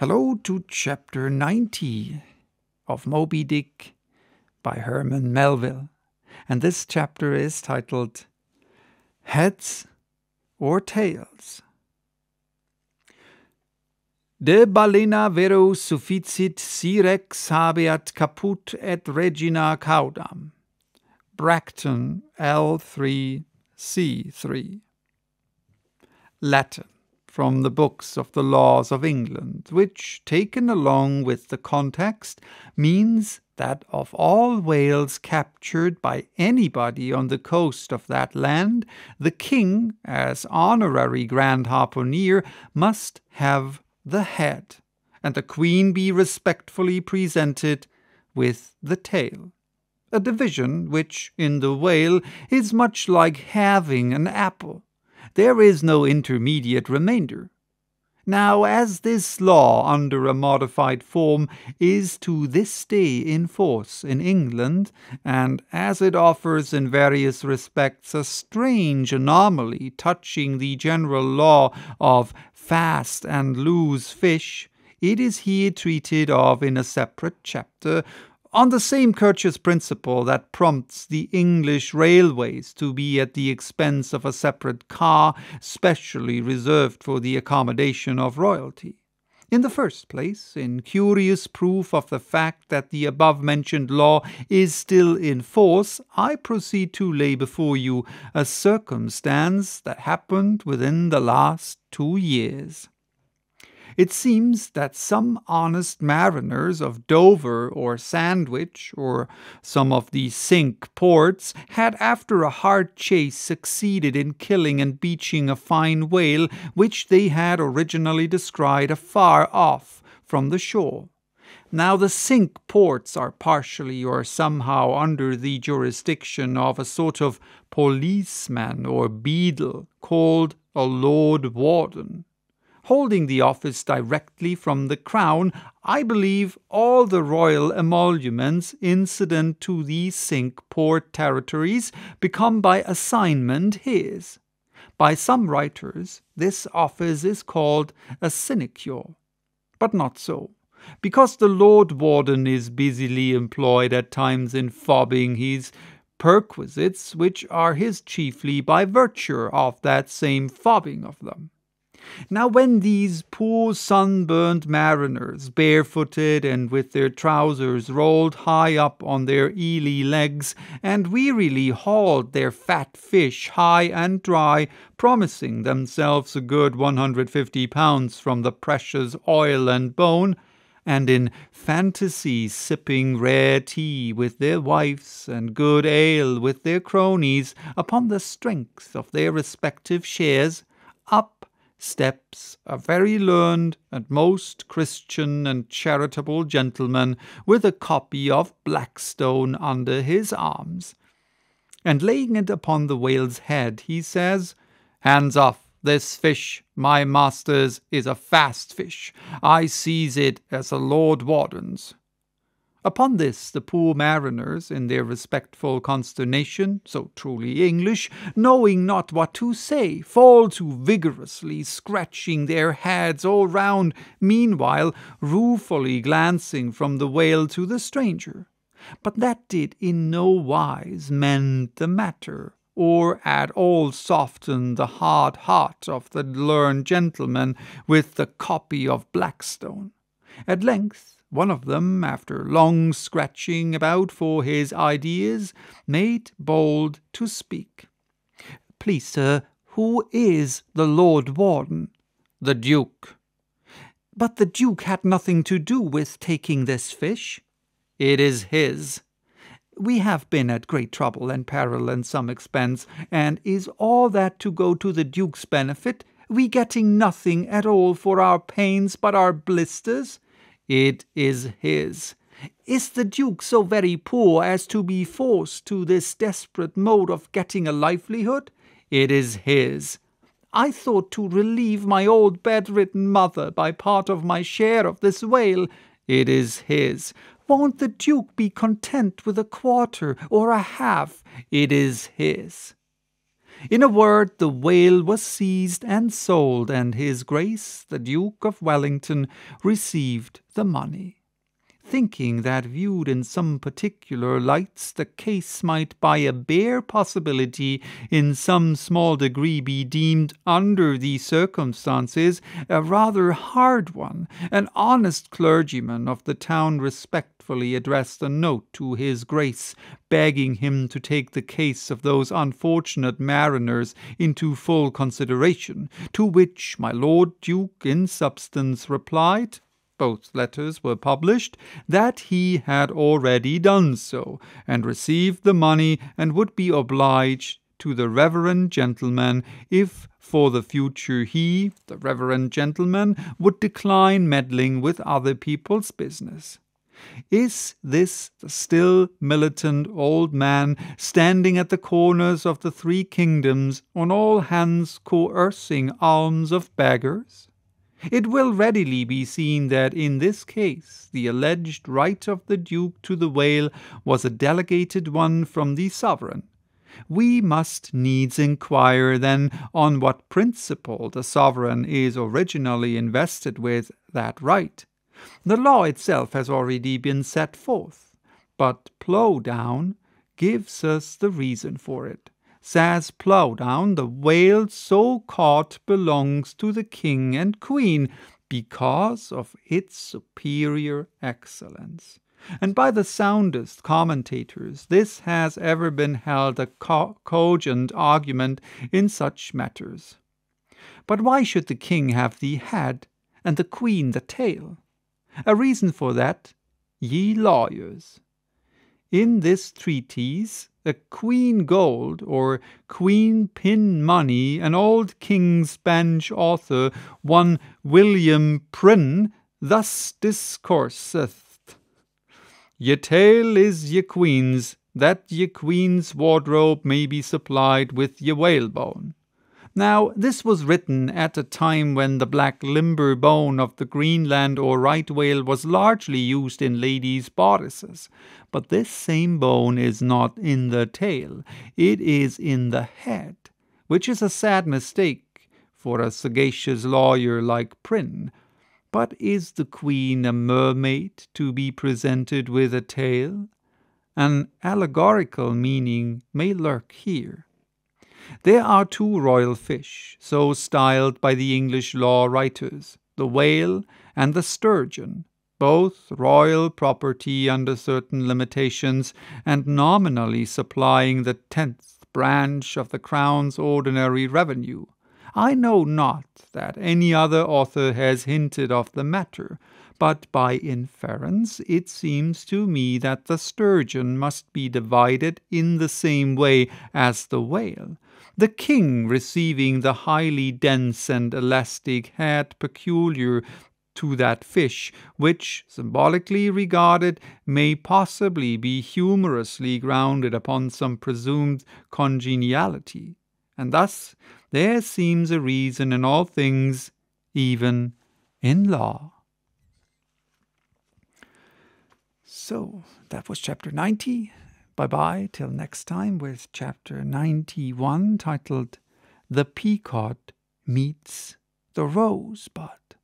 Hello to Chapter 90 of Moby Dick by Herman Melville. And this chapter is titled Heads or Tails. De balena vero sufficit sirex habeat caput et regina caudam. Bracton L3C3. Latin from the books of the laws of England, which, taken along with the context, means that of all whales captured by anybody on the coast of that land, the king, as honorary grand harpooner, must have the head, and the queen be respectfully presented with the tail. A division which, in the whale, is much like having an apple. There is no intermediate remainder. Now, as this law, under a modified form, is to this day in force in England, and as it offers in various respects a strange anomaly touching the general law of fast and loose fish, it is here treated of in a separate chapter, on the same courteous principle that prompts the English railways to be at the expense of a separate car specially reserved for the accommodation of royalty. In the first place, in curious proof of the fact that the above mentioned law is still in force, I proceed to lay before you a circumstance that happened within the last two years it seems that some honest mariners of Dover or Sandwich or some of the sink ports had, after a hard chase, succeeded in killing and beaching a fine whale which they had originally descried afar off from the shore. Now, the sink ports are partially or somehow under the jurisdiction of a sort of policeman or beadle called a Lord Warden holding the office directly from the crown, I believe all the royal emoluments incident to these cinque port territories become by assignment his. By some writers, this office is called a sinecure, but not so. Because the Lord Warden is busily employed at times in fobbing his perquisites, which are his chiefly by virtue of that same fobbing of them. Now, when these poor sunburnt mariners, barefooted and with their trousers rolled high up on their eely legs, and wearily hauled their fat fish high and dry, promising themselves a good 150 pounds from the precious oil and bone, and in fantasy sipping rare tea with their wives and good ale with their cronies upon the strength of their respective shares, steps a very learned and most Christian and charitable gentleman with a copy of Blackstone under his arms. And laying it upon the whale's head, he says, Hands off, this fish, my master's, is a fast fish. I seize it as a Lord Warden's. Upon this, the poor mariners, in their respectful consternation, so truly English, knowing not what to say, fall to vigorously scratching their heads all round, meanwhile ruefully glancing from the whale to the stranger. But that did in no wise mend the matter, or at all soften the hard heart of the learned gentleman with the copy of Blackstone. At length, one of them, after long scratching about for his ideas, made bold to speak. Please, sir, who is the Lord Warden? The Duke. But the Duke had nothing to do with taking this fish. It is his. We have been at great trouble and peril and some expense, and is all that to go to the Duke's benefit? We getting nothing at all for our pains but our blisters? It is his. Is the Duke so very poor as to be forced to this desperate mode of getting a livelihood? It is his. I thought to relieve my old bedridden mother by part of my share of this whale. It is his. Won't the Duke be content with a quarter or a half? It is his. In a word, the whale was seized and sold, and His Grace the Duke of Wellington received the money thinking that viewed in some particular lights the case might by a bare possibility in some small degree be deemed under these circumstances a rather hard one an honest clergyman of the town respectfully addressed a note to his grace begging him to take the case of those unfortunate mariners into full consideration to which my lord duke in substance replied both letters were published, that he had already done so, and received the money, and would be obliged to the reverend gentleman if for the future he, the reverend gentleman, would decline meddling with other people's business. Is this the still militant old man standing at the corners of the three kingdoms on all hands coercing alms of beggars? It will readily be seen that in this case the alleged right of the duke to the whale was a delegated one from the sovereign. We must needs inquire, then, on what principle the sovereign is originally invested with that right. The law itself has already been set forth, but Plow down gives us the reason for it says Plowdown, the whale so caught belongs to the king and queen because of its superior excellence. And by the soundest commentators, this has ever been held a co cogent argument in such matters. But why should the king have the head and the queen the tail? A reason for that, ye lawyers, in this treatise, the queen gold or queen pin money, an old King's Bench author, one William Prynne, thus discourseth Ye tale is ye queen's, that ye queen's wardrobe may be supplied with ye whalebone. Now, this was written at a time when the black limber bone of the Greenland or right whale was largely used in ladies' bodices. But this same bone is not in the tail, it is in the head, which is a sad mistake for a sagacious lawyer like Prynne. But is the queen a mermaid to be presented with a tail? An allegorical meaning may lurk here. There are two royal fish, so styled by the English law writers, the whale and the sturgeon, both royal property under certain limitations and nominally supplying the tenth branch of the crown's ordinary revenue. I know not that any other author has hinted of the matter, but by inference it seems to me that the sturgeon must be divided in the same way as the whale, the king receiving the highly dense and elastic head peculiar to that fish, which, symbolically regarded, may possibly be humorously grounded upon some presumed congeniality. And thus there seems a reason in all things, even in law. So that was chapter 90. Bye bye till next time with chapter 91 titled The Peacock Meets the Rosebud.